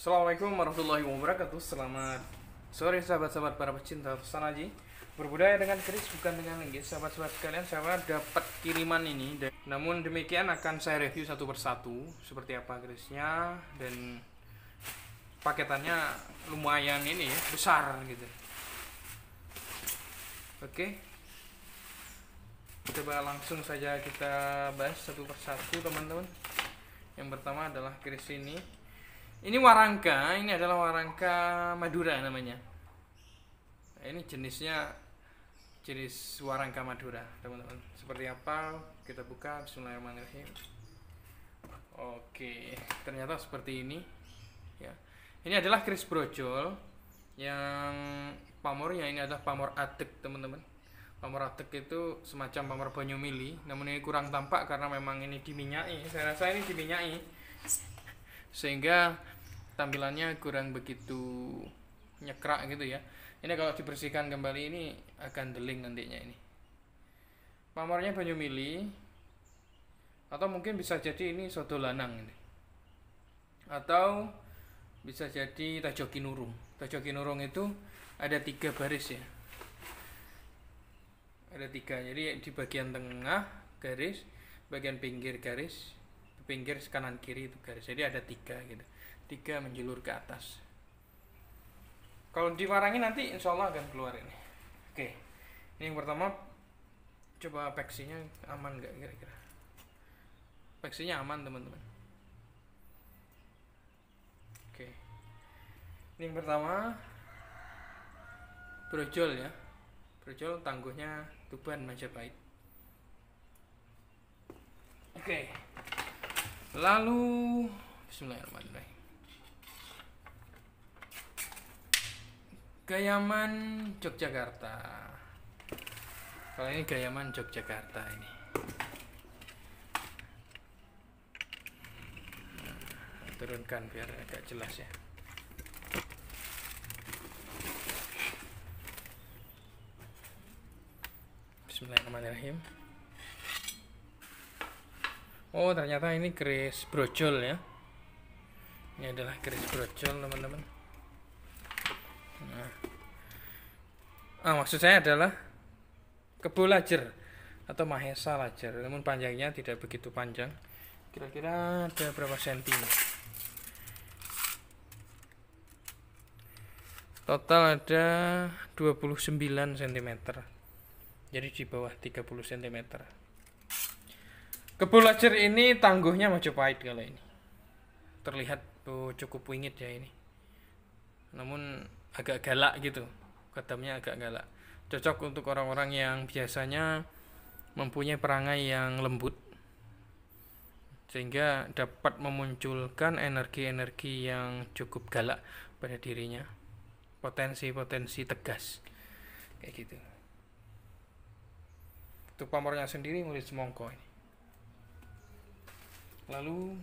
Assalamualaikum warahmatullahi wabarakatuh Selamat sore sahabat-sahabat para pecinta pesan aji Berbudaya dengan keris bukan dengan lagi Sahabat-sahabat sekalian saya dapat kiriman ini dan, Namun demikian akan saya review satu persatu Seperti apa kerisnya Dan paketannya lumayan ini ya Besar gitu Oke Coba langsung saja kita bahas satu persatu teman-teman Yang pertama adalah keris ini ini warangka, ini adalah warangka Madura namanya. Ini jenisnya jenis warangka Madura, teman-teman. Seperti apa? Kita buka Bismillahirrahmanirrahim. Oke, ternyata seperti ini. Ya. Ini adalah kris brojol yang pamornya ini adalah pamor atik, teman-teman. Pamor atik itu semacam pamor banyumili. namun ini kurang tampak karena memang ini diminyai. Saya rasa ini diminyai sehingga tampilannya kurang begitu nyekrak gitu ya ini kalau dibersihkan kembali ini akan deling nantinya ini pamornya banyu mili atau mungkin bisa jadi ini soto lanang ini atau bisa jadi tajoki nurung tajoki nurung itu ada tiga baris ya ada tiga jadi di bagian tengah garis bagian pinggir garis pinggir kanan kiri itu garis jadi ada tiga gitu tiga menjulur ke atas kalau diwarangi nanti insya Allah akan keluar ini oke ini yang pertama coba peksinya aman nggak kira-kira peksinya aman teman-teman oke ini yang pertama brojol ya brojol tangguhnya Tuban Majapahit oke okay. Lalu Bismillahirrahmanirrahim. Gayaman Yogyakarta. Kalau ini Gayaman Yogyakarta ini. Nah, turunkan biar agak jelas ya. Bismillahirrahmanirrahim oh ternyata ini keris Brojol ya ini adalah keris brocol teman-teman nah. ah maksud saya adalah kebo lajer atau mahesa lajer namun panjangnya tidak begitu panjang kira-kira ada berapa senti total ada 29 cm jadi di bawah 30 cm Kebulacer ini tangguhnya Majapahit kalau ini. Terlihat oh, cukup wingit ya ini. Namun agak galak gitu. Kedamnya agak galak. Cocok untuk orang-orang yang biasanya mempunyai perangai yang lembut. Sehingga dapat memunculkan energi-energi yang cukup galak pada dirinya. Potensi-potensi tegas. Kayak gitu. Untuk pamornya sendiri mulai semongko ini lalu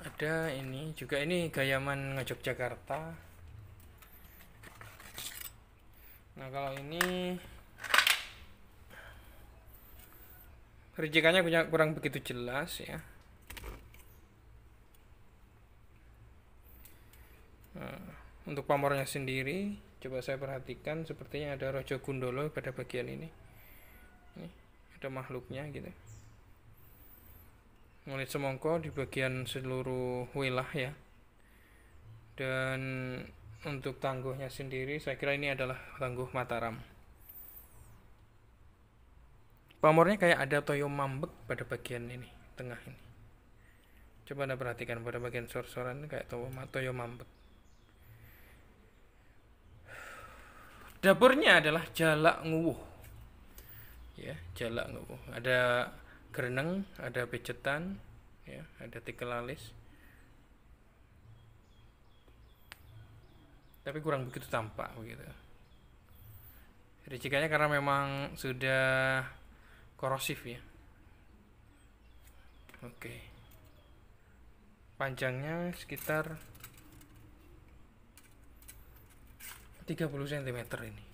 ada ini juga ini gayaman ngejok Jakarta. nah kalau ini kerjakannya punya kurang begitu jelas ya nah, untuk pamornya sendiri coba saya perhatikan sepertinya ada rojo gundolo pada bagian ini ini ada makhluknya gitu mulai semongko di bagian seluruh wilayah ya dan untuk tangguhnya sendiri saya kira ini adalah tangguh Mataram pamornya kayak ada toyo mambek pada bagian ini tengah ini coba anda perhatikan pada bagian sor-soran kayak toyo, toyo mambek dapurnya adalah jalak nguwuh ya jalak nguwuh ada gereneng, ada pecetan, ya, ada tikel alis. Tapi kurang begitu tampak begitu. Ricikannya karena memang sudah korosif ya. Oke. Panjangnya sekitar 30 cm ini.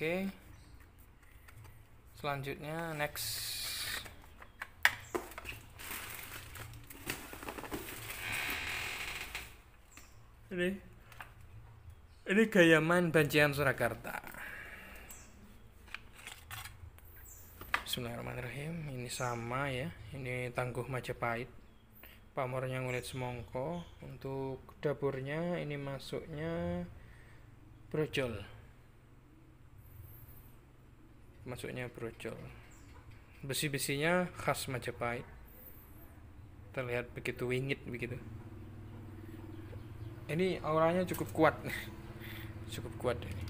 okay. selanjutnya next ini ini gayaman main Banjian Surakarta Bismillahirrahmanirrahim ini sama ya ini tangguh Majapahit pamornya ngulit semongko untuk dapurnya ini masuknya brojol masuknya brojol besi-besinya khas Majapahit terlihat begitu wingit begitu ini auranya cukup kuat cukup kuat ini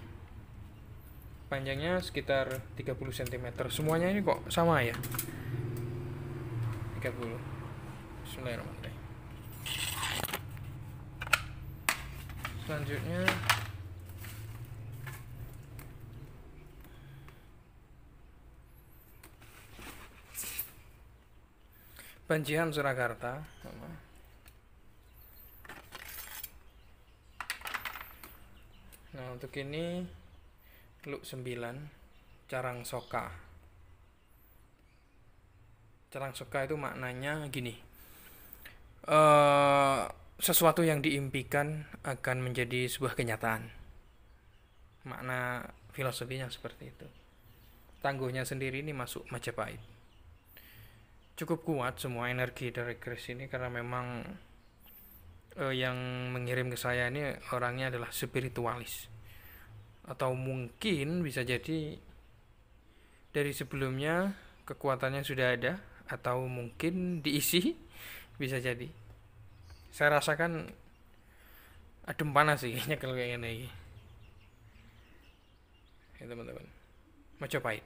panjangnya sekitar 30 cm semuanya ini kok sama ya 30 Bismillahirrahmanirrahim selanjutnya Banjihan Surakarta nah untuk ini teluk 9 carang soka carang soka itu maknanya gini e, sesuatu yang diimpikan akan menjadi sebuah kenyataan makna filosofinya seperti itu tangguhnya sendiri ini masuk Majapahit cukup kuat semua energi dari Chris ini karena memang uh, yang mengirim ke saya ini orangnya adalah spiritualis atau mungkin bisa jadi dari sebelumnya kekuatannya sudah ada atau mungkin diisi bisa jadi saya rasakan adem panas sih kayaknya kalau kayak gini ya teman-teman mau cobain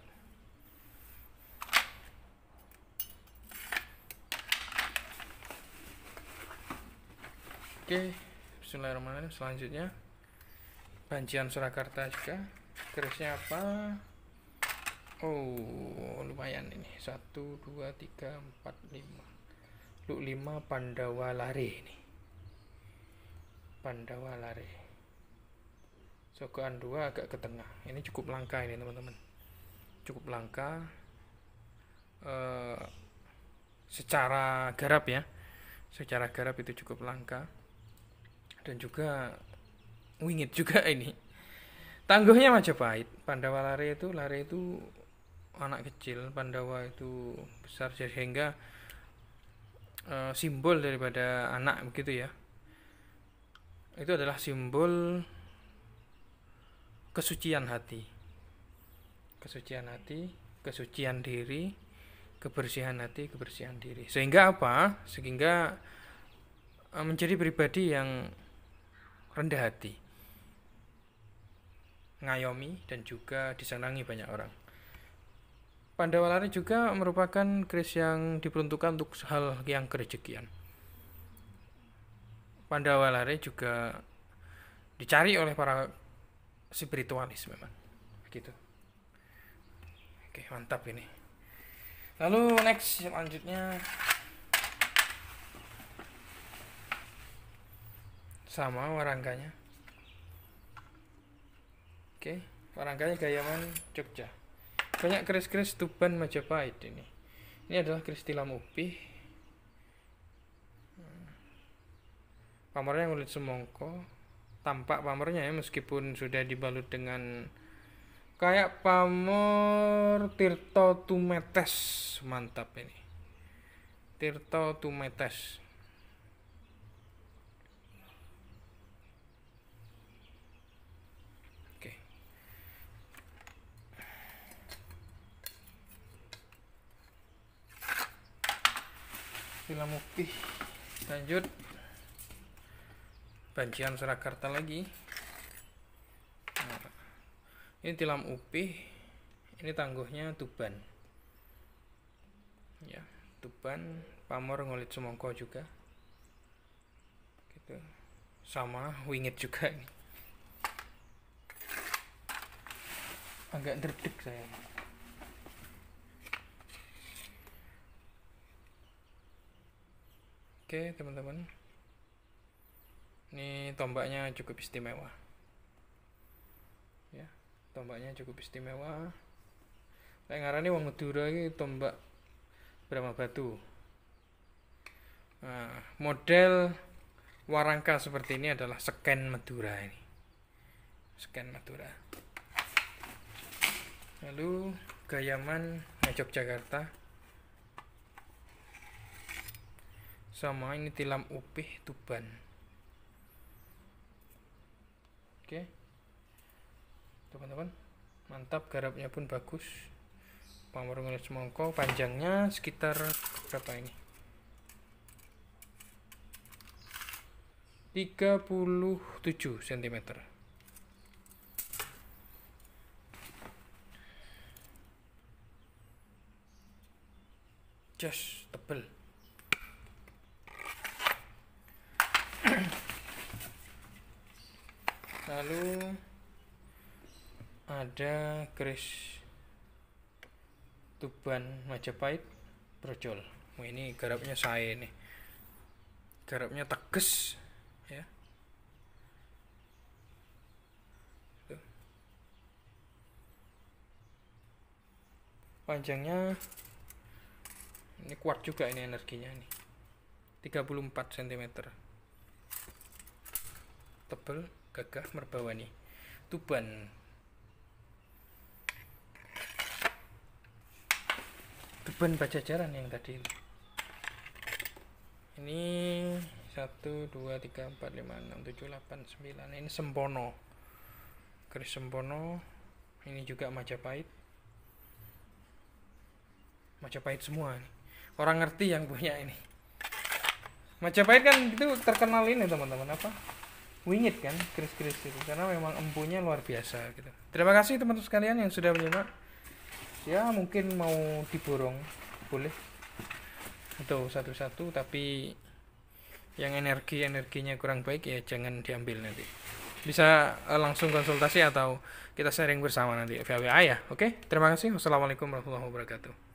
Oke, Bismillahirrahmanirrahim. Selanjutnya Banjian Surakarta juga. Kerisnya apa? Oh, lumayan ini. 1 2 3 4 5. Lu 5 Pandawa lari ini. Pandawa lari. Sokoan 2 agak ke tengah. Ini cukup langka ini, teman-teman. Cukup langka. Uh, secara garap ya secara garap itu cukup langka dan juga wingit juga ini tangguhnya Majapahit Pandawa lari itu lari itu anak kecil Pandawa itu besar sehingga e, eh, simbol daripada anak begitu ya itu adalah simbol kesucian hati kesucian hati kesucian diri kebersihan hati kebersihan diri sehingga apa sehingga eh, menjadi pribadi yang rendah hati ngayomi dan juga disenangi banyak orang. Pandawa Lari juga merupakan keris yang diperuntukkan untuk hal yang kerejekian. Pandawa Lari juga dicari oleh para spiritualis memang. Begitu. Oke, mantap ini. Lalu next selanjutnya sama warangkanya oke warangkanya Gayaman Jogja banyak keris-keris Tuban Majapahit ini ini adalah keris tilam upi hmm. pamernya ngulit semongko tampak pamornya ya meskipun sudah dibalut dengan kayak pamor Tirto Tumetes mantap ini Tirto Tumetes Villa Mukti lanjut Bancian Surakarta lagi nah, ini tilam upih ini tangguhnya Tuban ya Tuban Pamor ngolit semongko juga gitu sama wingit juga ini agak derdek saya Oke teman-teman Ini tombaknya cukup istimewa ya Tombaknya cukup istimewa Kayak ngarani wong Madura ini tombak Brahma batu nah, Model warangka seperti ini adalah scan Madura ini Scan Madura Lalu Gayaman Jogjakarta sama ini tilam upih tuban oke teman-teman mantap garapnya pun bagus pamerungan semongko panjangnya sekitar berapa ini 37 cm just tebel lalu ada keris Tuban Majapahit Brojol ini garapnya saya ini garapnya tegas ya panjangnya ini kuat juga ini energinya nih 34 cm tebel Gagah merbawa nih Tuban Tuban Pajajaran yang tadi ini 1, 2, 3, 4, 5, 6, 7, 8, 9 ini Sempono keris Sempono ini juga Majapahit Majapahit semua nih. orang ngerti yang punya ini Majapahit kan itu terkenal ini teman-teman apa wingit kan kris kris itu karena memang empunya luar biasa gitu terima kasih teman-teman sekalian yang sudah menyimak ya mungkin mau diborong boleh atau satu-satu tapi yang energi energinya kurang baik ya jangan diambil nanti bisa eh, langsung konsultasi atau kita sharing bersama nanti via WA ya oke terima kasih wassalamualaikum warahmatullahi wabarakatuh